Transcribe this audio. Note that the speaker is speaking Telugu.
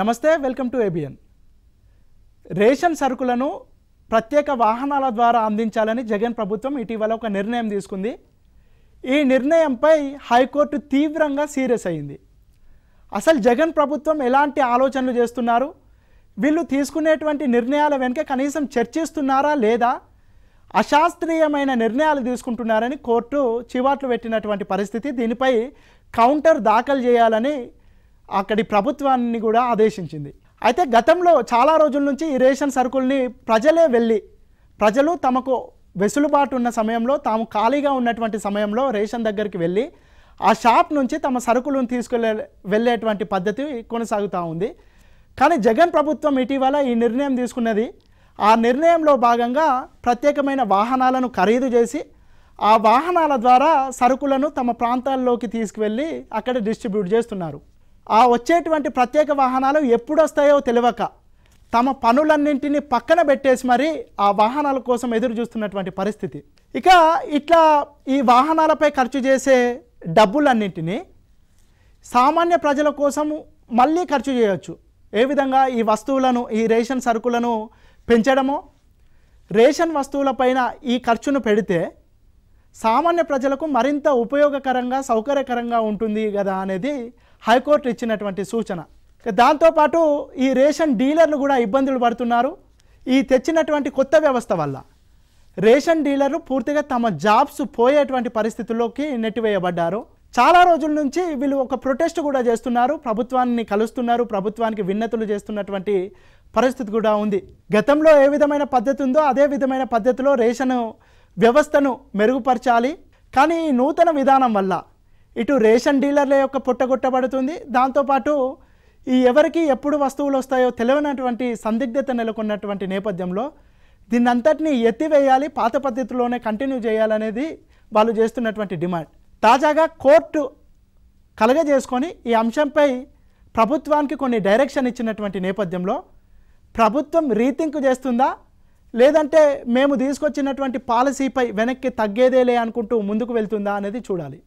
నమస్తే వెల్కమ్ టు ఏబిఎన్ రేషన్ సరుకులను ప్రత్యేక వాహనాల ద్వారా అందించాలని జగన్ ప్రభుత్వం ఇటీవల ఒక నిర్ణయం తీసుకుంది ఈ నిర్ణయంపై హైకోర్టు తీవ్రంగా సీరియస్ అయింది అసలు జగన్ ప్రభుత్వం ఎలాంటి ఆలోచనలు చేస్తున్నారు వీళ్ళు తీసుకునేటువంటి నిర్ణయాల వెనుక కనీసం చర్చిస్తున్నారా లేదా అశాస్త్రీయమైన నిర్ణయాలు తీసుకుంటున్నారని కోర్టు చివాట్లు పెట్టినటువంటి పరిస్థితి దీనిపై కౌంటర్ దాఖలు చేయాలని అక్కడి ప్రభుత్వాన్ని కూడా ఆదేశించింది అయితే గతంలో చాలా రోజుల నుంచి ఈ రేషన్ సరుకుల్ని ప్రజలే వెళ్ళి ప్రజలు తమకు వెసులుబాటు ఉన్న సమయంలో తాము ఖాళీగా ఉన్నటువంటి సమయంలో రేషన్ దగ్గరికి వెళ్ళి ఆ షాప్ నుంచి తమ సరుకులను తీసుకెళ్ళే వెళ్ళేటువంటి పద్ధతి కొనసాగుతూ ఉంది కానీ జగన్ ప్రభుత్వం ఇటీవల ఈ నిర్ణయం తీసుకున్నది ఆ నిర్ణయంలో భాగంగా ప్రత్యేకమైన వాహనాలను ఖరీదు చేసి ఆ వాహనాల ద్వారా సరుకులను తమ ప్రాంతాల్లోకి తీసుకువెళ్ళి అక్కడ డిస్ట్రిబ్యూట్ చేస్తున్నారు ఆ వచ్చేటువంటి ప్రత్యేక వాహనాలు ఎప్పుడు వస్తాయో తెలియక తమ పనులన్నింటినీ పక్కన పెట్టేసి మరి ఆ వాహనాల కోసం ఎదురు చూస్తున్నటువంటి పరిస్థితి ఇక ఇట్లా ఈ వాహనాలపై ఖర్చు చేసే డబ్బులన్నింటినీ సామాన్య ప్రజల కోసము మళ్ళీ ఖర్చు చేయవచ్చు ఏ విధంగా ఈ వస్తువులను ఈ రేషన్ సరుకులను పెంచడమో రేషన్ వస్తువులపైన ఈ ఖర్చును పెడితే సామాన్య ప్రజలకు మరింత ఉపయోగకరంగా సౌకర్యకరంగా ఉంటుంది కదా అనేది హైకోర్టు ఇచ్చినటువంటి సూచన దాంతోపాటు ఈ రేషన్ డీలర్లు కూడా ఇబ్బందులు పడుతున్నారు ఈ తెచ్చినటువంటి కొత్త వ్యవస్థ వల్ల రేషన్ డీలర్లు పూర్తిగా తమ జాబ్స్ పోయేటువంటి పరిస్థితుల్లోకి నెట్టివేయబడ్డారు చాలా రోజుల నుంచి వీళ్ళు ఒక ప్రొటెస్ట్ కూడా చేస్తున్నారు ప్రభుత్వాన్ని కలుస్తున్నారు ప్రభుత్వానికి విన్నతులు చేస్తున్నటువంటి పరిస్థితి కూడా ఉంది గతంలో ఏ విధమైన పద్ధతి ఉందో అదే విధమైన పద్ధతిలో రేషన్ వ్యవస్థను మెరుగుపరచాలి కానీ ఈ నూతన విధానం వల్ల ఇటు రేషన్ డీలర్ల యొక్క పుట్టగొట్టబడుతుంది దాంతోపాటు ఈ ఎవరికి ఎప్పుడు వస్తువులు వస్తాయో తెలియనటువంటి సందిగ్ధత నెలకొన్నటువంటి నేపథ్యంలో దీన్నంతటినీ ఎత్తివేయాలి పాత పద్ధతిలోనే కంటిన్యూ చేయాలనేది వాళ్ళు చేస్తున్నటువంటి డిమాండ్ తాజాగా కోర్టు కలగజేసుకొని ఈ అంశంపై ప్రభుత్వానికి కొన్ని డైరెక్షన్ ఇచ్చినటువంటి నేపథ్యంలో ప్రభుత్వం రీథింక్ చేస్తుందా లేదంటే మేము తీసుకొచ్చినటువంటి పాలసీపై వెనక్కి తగ్గేదేలే అనుకుంటూ ముందుకు వెళ్తుందా అనేది చూడాలి